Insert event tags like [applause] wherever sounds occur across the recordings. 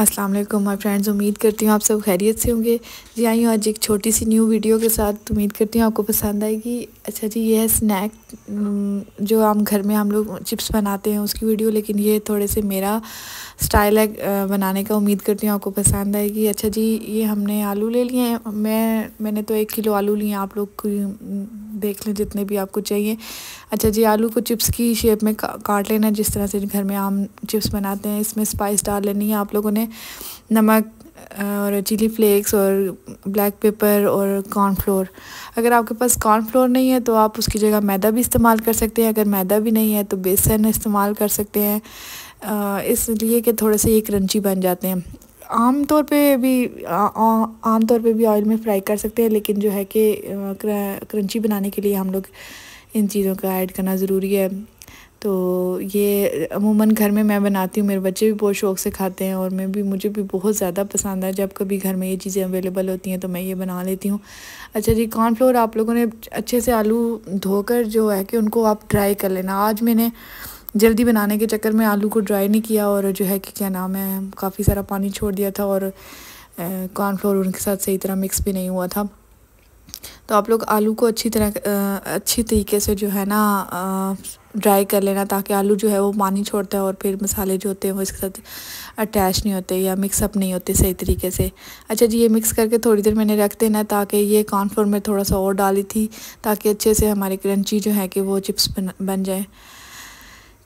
अस्सलाम वालेकुम my friends उम्मीद करती हूँ आप सब खैरियत से होंगे जी आई हूँ आज एक छोटी सी न्यू वीडियो के साथ उम्मीद करती हूँ आपको पसंद आएगी अच्छा जी ये है स्नैक जो हम घर में हम लोग चिप्स बनाते हैं उसकी वीडियो लेकिन ये थोड़े से मेरा स्टाइल है बनाने का उम्मीद करती हूँ आपको पसंद आएगी अच्छा जी ये हमने आलू ले लिए हैं मैं मैंने तो एक किलो आलू लिए आप लोग देख लें जितने भी आपको चाहिए अच्छा जी आलू को चिप्स की शेप में का, काट लेना जिस तरह से घर में आम चिप्स बनाते हैं इसमें स्पाइस डाल लेनी है आप लोगों ने नमक और चिली फ्लेक्स और ब्लैक पेपर और कॉर्नफ्लोर अगर आपके पास कॉर्नफ्लोर नहीं है तो आप उसकी जगह मैदा भी इस्तेमाल कर सकते हैं अगर मैदा भी नहीं है तो बेसन इस्तेमाल कर सकते हैं इसलिए कि थोड़े से ये क्रंची बन जाते हैं आम तौर पे भी आम तौर पे भी ऑयल में फ्राई कर सकते हैं लेकिन जो है कि क्रंची बनाने के लिए हम लोग इन चीज़ों का ऐड करना ज़रूरी है तो ये अमूमन घर में मैं बनाती हूँ मेरे बच्चे भी बहुत शौक से खाते हैं और मैं भी मुझे भी बहुत ज़्यादा पसंद है जब कभी घर में ये चीज़ें अवेलेबल होती हैं तो मैं ये बना लेती हूँ अच्छा जी कॉर्नफ्लोर आप लोगों ने अच्छे से आलू धोकर जो है कि उनको आप ड्राई कर लेना आज मैंने जल्दी बनाने के चक्कर में आलू को ड्राई नहीं किया और जो है कि क्या नाम है काफ़ी सारा पानी छोड़ दिया था और कॉर्नफ्लोर उनके साथ सही तरह मिक्स भी नहीं हुआ था तो आप लोग आलू को अच्छी तरह अच्छी तरीके से जो है ना ड्राई कर लेना ताकि आलू जो है वो पानी छोड़ता है और फिर मसाले जो होते हैं वो इसके साथ अटैच नहीं होते या मिक्सअप नहीं होते सही तरीके से अच्छा जी ये मिक्स करके थोड़ी देर मैंने रख देना ताकि ये कॉर्नफ्लोर में थोड़ा सा और डाली थी ताकि अच्छे से हमारी क्रंची जो है कि वो चिप्स बन बन जाए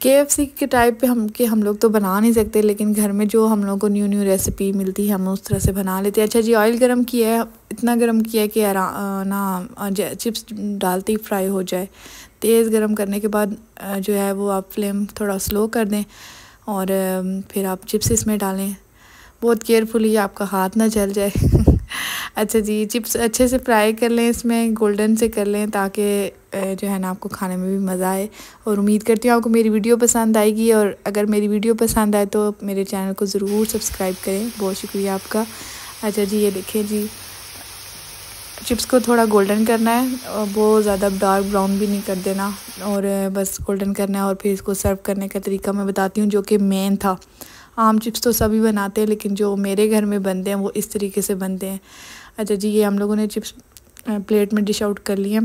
के एफ सी के टाइप पे हम के हम लोग तो बना नहीं सकते लेकिन घर में जो हम लोग को न्यू न्यू रेसिपी मिलती है हम उस तरह से बना लेते हैं अच्छा जी ऑयल गर्म किया है इतना गर्म किया है कि ना चिप्स डालते ही फ्राई हो जाए तेज़ गर्म करने के बाद जो है वो आप फ्लेम थोड़ा स्लो कर दें और फिर आप चिप्स इसमें डालें बहुत केयरफुली आपका हाथ ना जल जाए [laughs] अच्छा जी चिप्स अच्छे से फ्राई कर लें इसमें गोल्डन से कर लें ताकि जो है ना आपको खाने में भी मज़ा आए और उम्मीद करती हूँ आपको मेरी वीडियो पसंद आएगी और अगर मेरी वीडियो पसंद आए तो मेरे चैनल को ज़रूर सब्सक्राइब करें बहुत शुक्रिया आपका अच्छा जी ये देखें जी चिप्स को थोड़ा गोल्डन करना है और बहुत ज़्यादा डार्क ब्राउन भी नहीं कर देना और बस गोल्डन करना है और फिर इसको सर्व करने का तरीका मैं बताती हूँ जो कि मेन था आम चिप्स तो सभी बनाते हैं लेकिन जो मेरे घर में बनते हैं वो इस तरीके से बनते हैं अच्छा जी ये हम लोगों ने चिप्स प्लेट में डिश आउट कर लिए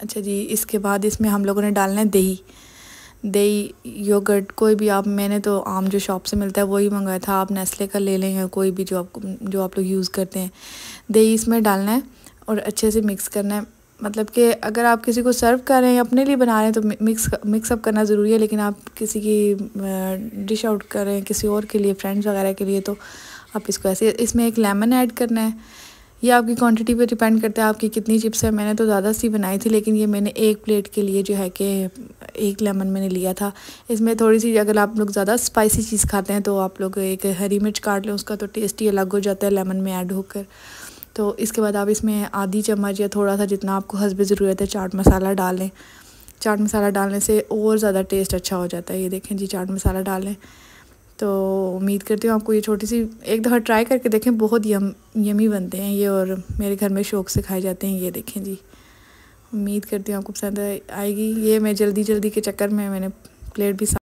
अच्छा जी इसके बाद इसमें हम लोगों ने डालना है दही दही योगर्ट कोई भी आप मैंने तो आम जो शॉप से मिलता है वही मंगाया था आप नेस्ले का ले लें या कोई भी जो आप जो आप लोग यूज़ करते हैं दही इसमें डालना है और अच्छे से मिक्स करना है मतलब कि अगर आप किसी को सर्व कर रहे हैं अपने लिए बना रहे हैं तो मिक्स मिक्सअप करना ज़रूरी है लेकिन आप किसी की डिश आउट कर रहे हैं किसी और के लिए फ्रेंड्स वगैरह के लिए तो आप इसको ऐसे इसमें एक लेमन ऐड करना है ये आपकी क्वांटिटी पे डिपेंड करता है आपकी कितनी चिप्स है मैंने तो ज़्यादा सी बनाई थी लेकिन ये मैंने एक प्लेट के लिए जो है कि एक लेमन मैंने लिया था इसमें थोड़ी सी अगर आप लोग ज़्यादा स्पाइसी चीज़ खाते हैं तो आप लोग एक हरी मिर्च काट लें उसका तो टेस्ट ही अलग हो जाता है लेमन में ऐड होकर तो इसके बाद आप इसमें आधी चम्मच या थोड़ा सा जितना आपको हंसबे ज़रूरत है चाट मसाला डाल लें चाट मसाला डालने से और ज़्यादा टेस्ट अच्छा हो जाता है ये देखें जी चाट मसाला डालें तो उम्मीद करती हूँ आपको ये छोटी सी एक दफ़ा ट्राई करके देखें बहुत यम यमी बनते हैं ये और मेरे घर में शौक से खाए जाते हैं ये देखें जी उम्मीद करती हूँ आपको पसंद आएगी ये मैं जल्दी जल्दी के चक्कर में मैंने प्लेट भी